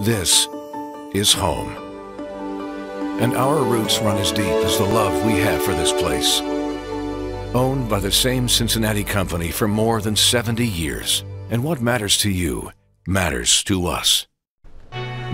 This is home. And our roots run as deep as the love we have for this place. Owned by the same Cincinnati company for more than 70 years. And what matters to you matters to us.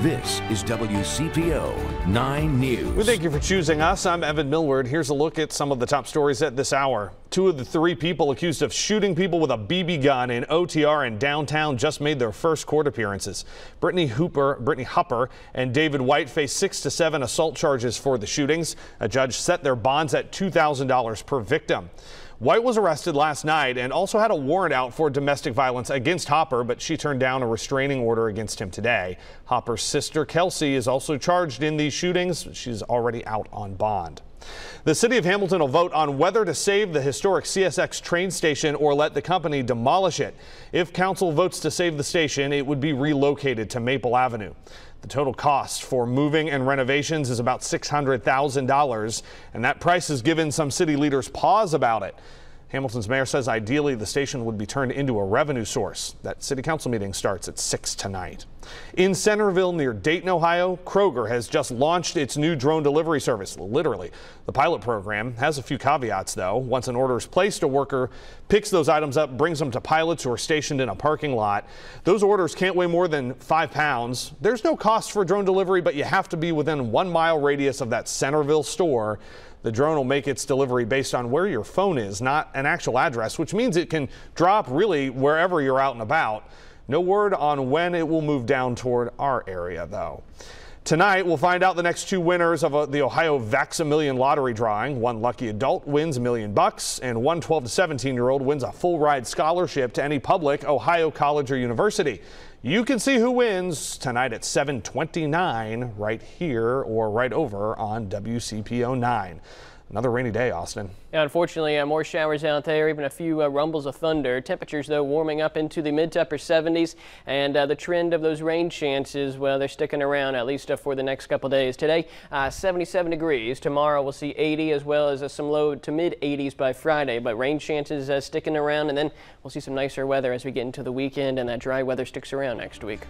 This is WCPO 9 News. We thank you for choosing us. I'm Evan Millward. Here's a look at some of the top stories at this hour. Two of the three people accused of shooting people with a BB gun in OTR and downtown just made their first court appearances. Brittany Hooper, Brittany Hupper, and David White face six to seven assault charges for the shootings. A judge set their bonds at $2,000 per victim. White was arrested last night and also had a warrant out for domestic violence against Hopper, but she turned down a restraining order against him today. Hopper's sister, Kelsey, is also charged in these shootings. She's already out on bond. The city of Hamilton will vote on whether to save the historic CSX train station or let the company demolish it. If council votes to save the station, it would be relocated to Maple Avenue. The total cost for moving and renovations is about $600,000, and that price has given some city leaders pause about it. Hamilton's mayor says ideally the station would be turned into a revenue source. That city council meeting starts at 6 tonight. In Centerville near Dayton, Ohio, Kroger has just launched its new drone delivery service, literally. The pilot program has a few caveats, though. Once an order is placed, a worker picks those items up, brings them to pilots who are stationed in a parking lot. Those orders can't weigh more than five pounds. There's no cost for drone delivery, but you have to be within one mile radius of that Centerville store. The drone will make its delivery based on where your phone is, not an actual address, which means it can drop really wherever you're out and about. No word on when it will move down toward our area, though. Tonight, we'll find out the next two winners of uh, the Ohio Vax a Million lottery drawing. One lucky adult wins a million bucks, and one 12 to 17 year old wins a full ride scholarship to any public Ohio college or university. You can see who wins tonight at 729 right here or right over on WCPO 9 another rainy day, Austin. Yeah, unfortunately, uh, more showers out there, even a few uh, rumbles of thunder. Temperatures, though, warming up into the mid to upper 70s, and uh, the trend of those rain chances, well, they're sticking around at least uh, for the next couple days. Today, uh, 77 degrees. Tomorrow, we'll see 80 as well as uh, some low to mid 80s by Friday, but rain chances sticking around, and then we'll see some nicer weather as we get into the weekend, and that dry weather sticks around next week.